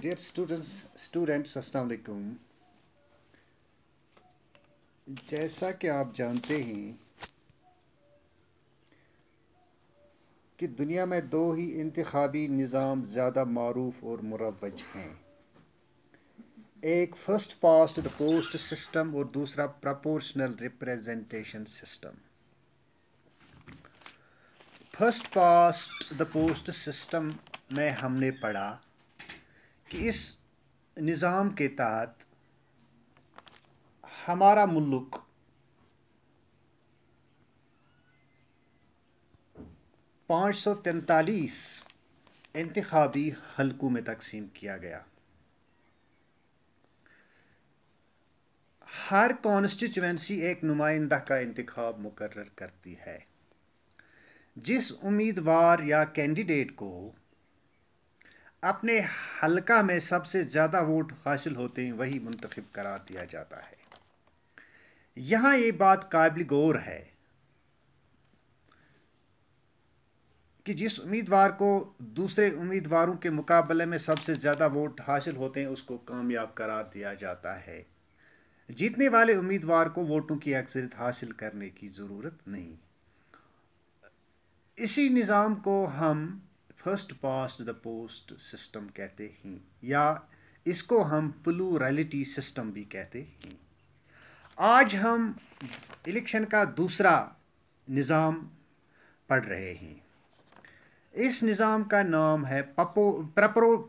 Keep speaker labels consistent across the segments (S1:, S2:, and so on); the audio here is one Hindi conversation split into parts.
S1: डियर स्टूडेंट्स स्टूडेंट्स अस्सलाम वालेकुम जैसा कि आप जानते हैं कि दुनिया में दो ही इंतबी निज़ाम ज़्यादा मरूफ और मुरवज हैं एक first past the post system और दूसरा proportional representation system first past the post system में हमने पढ़ा कि इस निज़ाम के तहत हमारा मुल्क पाँच सौ तैंतालीस इंतबी हलकों में तकसीम किया गया हर कॉन्स्टिट्यूंसी एक नुमाइंदा का इंतखब मुकर करती है जिस उम्मीदवार या कैंडिडेट को अपने हलका में सबसे ज़्यादा वोट हासिल होते हैं वही मुंतखब करार दिया जाता है यहाँ ये बात काबिल गौर है कि जिस उम्मीदवार को दूसरे उम्मीदवारों के मुकाबले में सबसे ज़्यादा वोट हासिल होते हैं उसको कामयाब करार दिया जाता है जीतने वाले उम्मीदवार को वोटों की अक्सरियत हासिल करने की ज़रूरत नहीं इसी निज़ाम को हम first past the post system कहते हैं या इसको हम प्लूरलिटी सिस्टम भी कहते हैं आज हम इलेक्शन का दूसरा निज़ाम पढ़ रहे हैं इस निज़ाम का नाम है प्रपो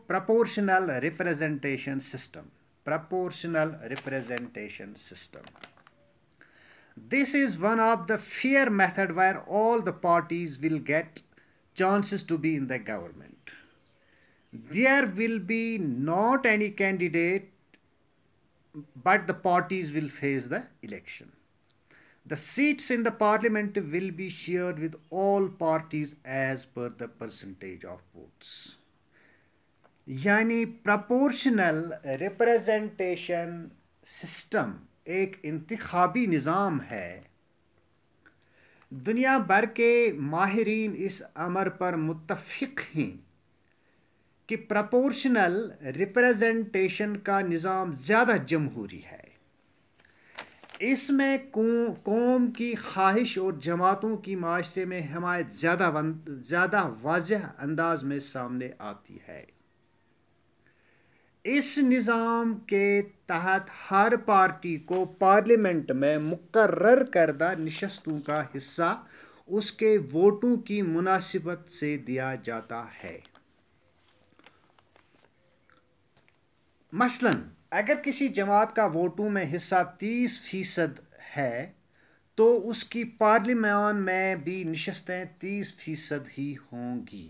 S1: proportional representation system proportional representation system this is one of the fair method where all the parties will get chances to be in the government. There will be not any candidate, but the parties will face the election. The seats in the parliament will be shared with all parties as per the percentage of votes. यानी proportional representation system एक इंतखबी निज़ाम है दुनिया भर के माहरीन इस अमर पर मुतफिक हैं कि प्रपोर्शनल रिप्रेजेंटेशन का निज़ाम ज़्यादा जमहूरी है इसमें कौम की ख्वाहिश और जमातों की माशरे में हमायत ज़्यादा ज़्यादा वाजह अंदाज में सामने आती है इस निज़ाम के तहत हर पार्टी को पार्लियामेंट में मुकर्र करदा नशस्तों का हिस्सा उसके वोटों की मुनासिबत से दिया जाता है मसलन अगर किसी जमात का वोटों में हिस्सा तीस फीसद है तो उसकी पार्लियामान में भी नशस्तें तीस फीसद ही होंगी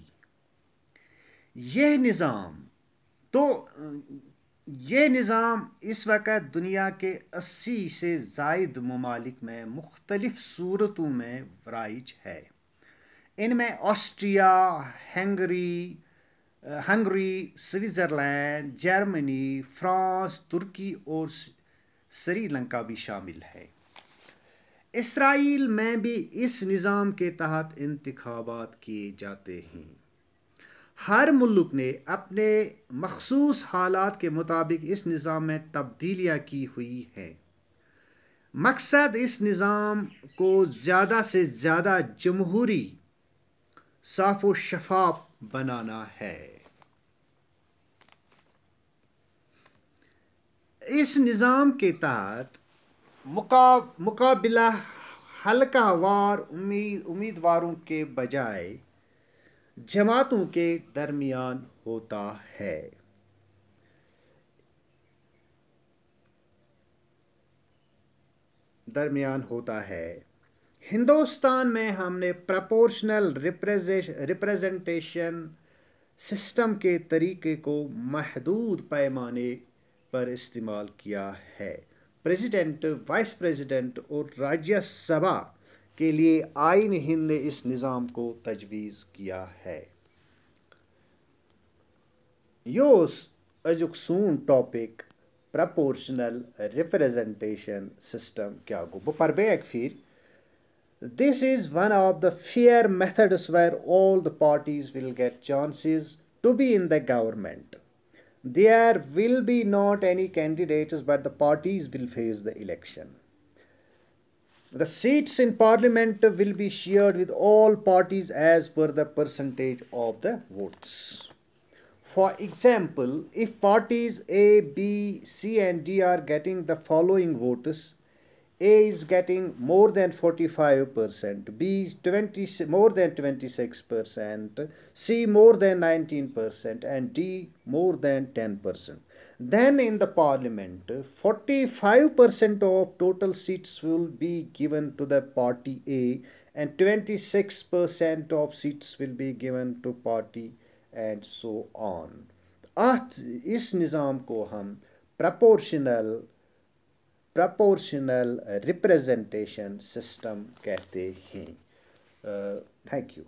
S1: यह निज़ाम तो ये निज़ाम इस वक्त दुनिया के अस्सी से जायद ममालिक में मुख्तलिफ़ सूरतों में राइज है इनमें Austria Hungary Hungary Switzerland Germany France तुर्की और श्रीलंका भी शामिल है इसराइल में भी इस निज़ाम के तहत इंतबात किए जाते हैं हर मुल्क ने अपने मखसूस हालात के मुताबिक इस निज़ाम में तब्दीलियाँ की हुई हैं मकसद इस निज़ाम को ज़्यादा से ज़्यादा जमहूरी साफ व शफाफ बनाना है इस निज़ाम के तहत मुका मुकाबला हल्का वार उम्मीद उम्मीदवारों के बजाय जमातों के दरमियान होता है दरमियान होता है हिंदुस्तान में हमने प्रपोर्शनल रिप्रेजेंटेशन सिस्टम के तरीके को महदूद पैमाने पर इस्तेमाल किया है प्रेसिडेंट वाइस प्रेसिडेंट और राज्यसभा के लिए आइन हिंद ने इस निज़ाम को तजवीज़ किया है योस अजुकसून टॉपिक प्रपोर्शनल रिप्रेजेंटेशन सिस्टम क्या गो पर बैक फिर this is one of the fair methods where all the parties will get chances to be in the government there will be not any candidates but the parties will face the election The seats in parliament will be shared with all parties as per the percentage of the votes. For example, if parties A, B, C and D are getting the following votes, a is getting more than 45%, B 20, more than 26%, C more than 19%, and D more than 10%. Then in the parliament, 45% of total seats will be given to the party A and 26% of seats will be given to party and so on. At is nizam ko हम proportional प्रपोर्शनल रिप्रेजेंटेशन सिस्टम कहते हैं थैंक uh, यू